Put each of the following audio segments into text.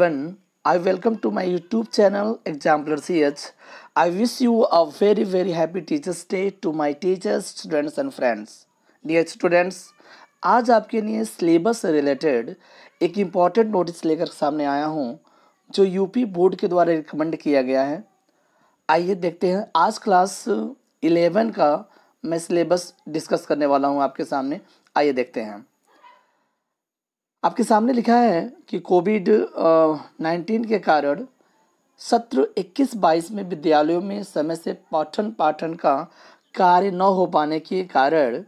everyone. I welcome to my YouTube channel Exemplar CH. I wish you a very very happy Teachers Day to my teachers, students and friends. Dear students, aaj aapke liye syllabus related ek important notice lekar samne aaya hu jo up board ke dwara recommend kiya gaya hai aaiye dekhte hain aaj class 11 ka का मैं syllabus discuss करने वाला हूँ आपके सामने आइए देखते हैं आपके सामने लिखा है कि कोविड नाइन्टीन के कारण सत्र 21-22 में विद्यालयों में समय से पाठन पाठन का कार्य न हो पाने के कारण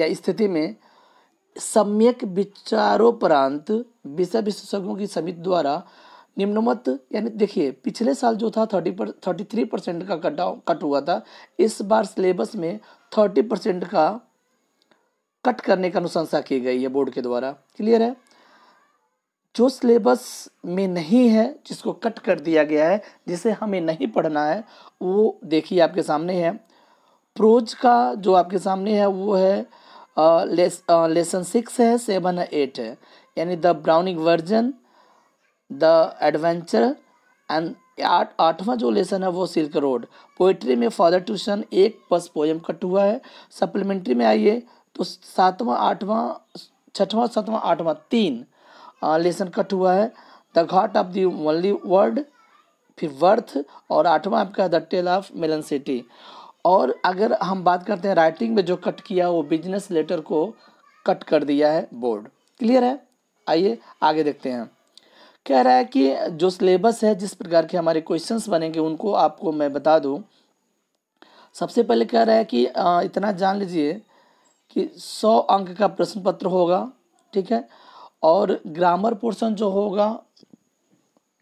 या स्थिति में सम्यक विचारोपरांत विषय विशेषज्ञों की समिति द्वारा निम्नमत यानी देखिए पिछले साल जो था थर्टी पर थर्टी थ्री परसेंट का कटाव कट हुआ था इस बार सिलेबस में थर्टी परसेंट का कट करने का अनुशंसा की गई है बोर्ड के द्वारा क्लियर है जो सिलेबस में नहीं है जिसको कट कर दिया गया है जिसे हमें नहीं पढ़ना है वो देखिए आपके सामने है प्रोज का जो आपके सामने है वो है uh, less, uh, lesson six है सेवन है एट है यानी the browning version the adventure and आठ आठवां जो लेसन है वो सिल्क रोड पोइट्री में फादर ट्यूशन एक पस पोएम कट हुआ है सप्लीमेंट्री में आइए तो सातवां आठवां छठवां सातवां आठवां तीन लेसन कट हुआ है the ghat of the only world फिर वर्थ और आठवां आपका the tale of melon city और अगर हम बात करते हैं राइटिंग में जो कट किया वो बिजनेस लेटर को कट कर दिया है बोर्ड क्लियर है आइए आगे देखते हैं कह रहा है कि जो सिलेबस है जिस प्रकार के हमारे क्वेश्चंस बनेंगे उनको आपको मैं बता दूं सबसे पहले कह रहा है कि इतना जान लीजिए कि सौ अंक का प्रश्न पत्र होगा ठीक है और ग्रामर पोर्शन जो होगा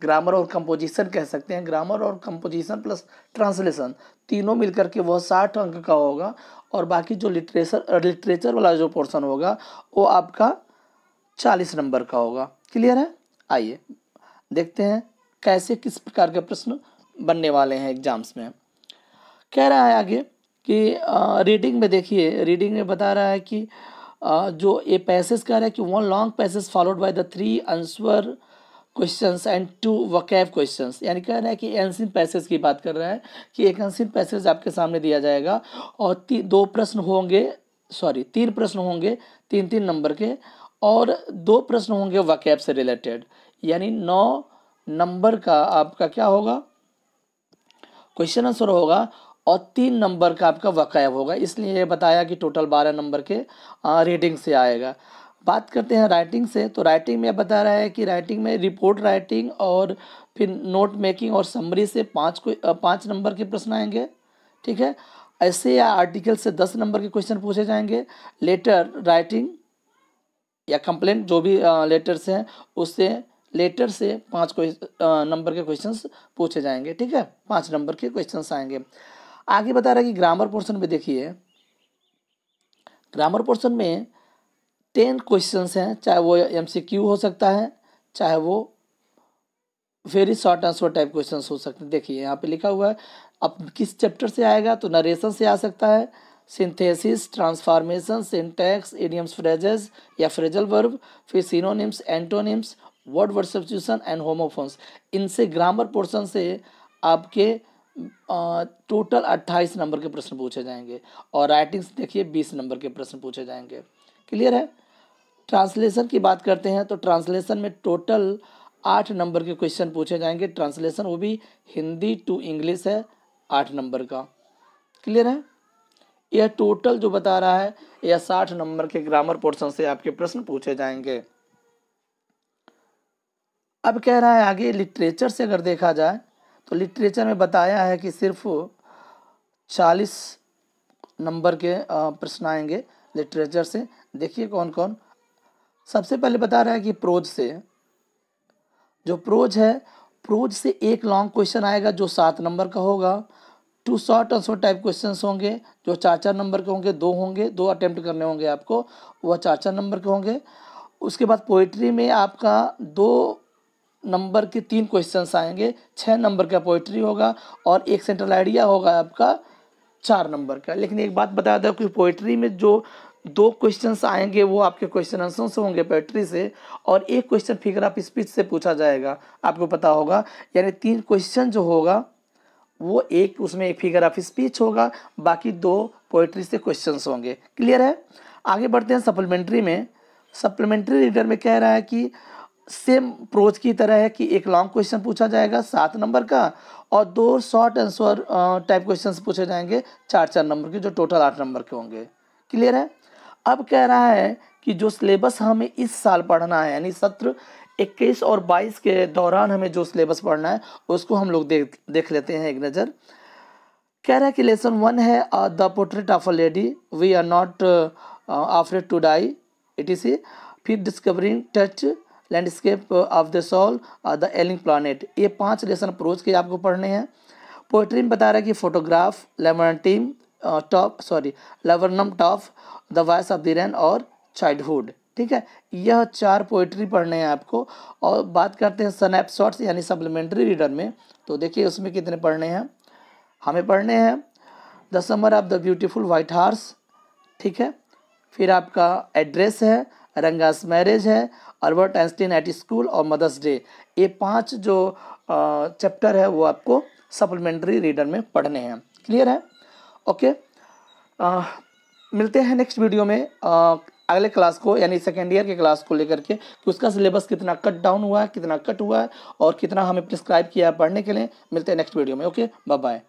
ग्रामर और कंपोजिशन कह सकते हैं ग्रामर और कंपोजिशन प्लस ट्रांसलेशन तीनों मिलकर के वह साठ अंक का होगा और बाकी जो लिटरेचर लिटरेचर वाला जो पोर्शन होगा वो आपका चालीस नंबर का होगा क्लियर है आइए देखते हैं कैसे किस प्रकार के प्रश्न बनने वाले हैं एग्जाम्स में कह रहा है आगे कि रीडिंग में देखिए रीडिंग में बता रहा है कि आ, जो ये पैसेज कह रहा है कि one long passage followed by the three answer question and two vocab question यानी कह रहा है कि एनसिन पैसेज की बात कर रहा है कि एक एनसिन पैसेज आपके सामने दिया जाएगा और दो प्रश्न होंगे सॉरी तीन प्रश्न होंगे तीन तीन नंबर के और दो प्रश्न होंगे वकैब से रिलेटेड यानी नौ नंबर का आपका क्या होगा क्वेश्चन आंसर होगा और तीन नंबर का आपका वक़ैब होगा इसलिए ये बताया कि टोटल बारह नंबर के रीडिंग से आएगा बात करते हैं राइटिंग से तो राइटिंग में बता रहा है कि राइटिंग में रिपोर्ट राइटिंग और फिर नोट मेकिंग और समरी से पाँच को पाँच नंबर के प्रश्न आएंगे ठीक है ऐसे या आर्टिकल से दस नंबर के क्वेश्चन पूछे जाएंगे लेटर राइटिंग या कंप्लेंट जो भी लेटर से हैं उससे लेटर से पाँच नंबर के क्वेश्चन पूछे जाएंगे ठीक है पाँच नंबर के क्वेश्चन आएंगे आगे बता रहा है कि ग्रामर पोर्शन में देखिए ग्रामर पोर्शन में टेन क्वेश्चन हैं चाहे वो एम हो सकता है चाहे वो very short answer type question हो सकते हैं देखिए यहाँ पे लिखा हुआ है अब किस चैप्टर से आएगा तो नरेशन से आ सकता है synthesis transformation syntax idioms phrases या फ्रेजल वर्ब फिर synonyms antonyms word word substitution and homophones इनसे ग्रामर पोर्सन से आपके टोटल अट्ठाईस नंबर के प्रश्न पूछे जाएंगे और राइटिंग्स देखिए बीस नंबर के प्रश्न पूछे जाएंगे क्लियर है ट्रांसलेशन की बात करते हैं तो ट्रांसलेशन में टोटल आठ नंबर के क्वेश्चन पूछे जाएंगे ट्रांसलेशन वो भी हिंदी टू इंग्लिश है आठ नंबर का क्लियर है यह टोटल जो बता रहा है यह साठ नंबर के ग्रामर पोर्शन से आपके प्रश्न पूछे जाएंगे अब कह रहा है आगे लिटरेचर से अगर देखा जाए तो लिटरेचर में बताया है कि सिर्फ चालीस नंबर के प्रश्न आएंगे लिटरेचर से देखिए कौन कौन सबसे पहले बता रहा है कि प्रोज से जो प्रोज है प्रोज से एक लॉन्ग क्वेश्चन आएगा जो सात नंबर का होगा two short short type question होंगे जो चार चार नंबर के होंगे दो होंगे दो अटैम्प्ट करने होंगे आपको वह चार चार नंबर के होंगे उसके बाद पोइट्री में आपका दो नंबर के तीन क्वेश्चन आएंगे छः नंबर का पोइट्री होगा और एक सेंट्रल आइडिया होगा आपका चार नंबर का लेकिन एक बात बता दें कि पोइट्री में जो दो क्वेश्चन आएंगे वो आपके क्वेश्चन आंसर से होंगे पोइट्री से और एक क्वेश्चन फिगर ऑफ स्पीच से पूछा जाएगा आपको पता होगा यानी तीन क्वेश्चन जो होगा वो एक उसमें एक फिगर ऑफ स्पीच होगा बाकी दो पोइट्री से क्वेश्चन होंगे क्लियर है आगे बढ़ते हैं सप्लीमेंट्री में सप्लीमेंट्री रीडर में कह रहा है कि सेम अप्रोच की तरह है कि एक लॉन्ग क्वेश्चन पूछा जाएगा सात नंबर का और दो शॉर्ट आंसर टाइप क्वेश्चन पूछे जाएंगे चार चार नंबर के जो टोटल आठ नंबर के होंगे क्लियर है अब कह रहा है कि जो सिलेबस हमें इस साल पढ़ना है यानी सत्र 21 और 22 के दौरान हमें जो सिलेबस पढ़ना है उसको हम लोग देख देख लेते हैं एक नज़र कह रहा है कि लेसन वन है the portrait of a lady we are not afraid to die it is फिर discovering Tut landscape of the soul और द एलिंग प्लानट ये पाँच लेसन अप्रोच के आपको पढ़ने हैं पोइट्री में बता रहा है कि photograph lemon team top sorry laburnum top the voice of the rain और चाइल्डहुड ठीक है यह चार पोइट्री पढ़ने हैं आपको और बात करते हैं स्नैपशॉट्स यानी सप्लीमेंट्री रीडर में तो देखिए उसमें कितने पढ़ने हैं हमें पढ़ने हैं the summer of the beautiful white horse ठीक है फिर आपका एड्रेस है रंगास मैरिज है अल्बर्ट आइंस्टीन एट स्कूल और मदर्स डे ये पांच जो चैप्टर है वो आपको सप्लीमेंट्री रीडर में पढ़ने हैं क्लियर है ओके आ, मिलते हैं नेक्स्ट वीडियो में आ, अगले क्लास को यानी सेकेंड ईयर के क्लास को लेकर के कि उसका सिलेबस कितना कट डाउन हुआ है कितना कट हुआ है और कितना हमें प्रिस्क्राइब किया है पढ़ने के लिए मिलते हैं नेक्स्ट वीडियो में ओके बाय बाय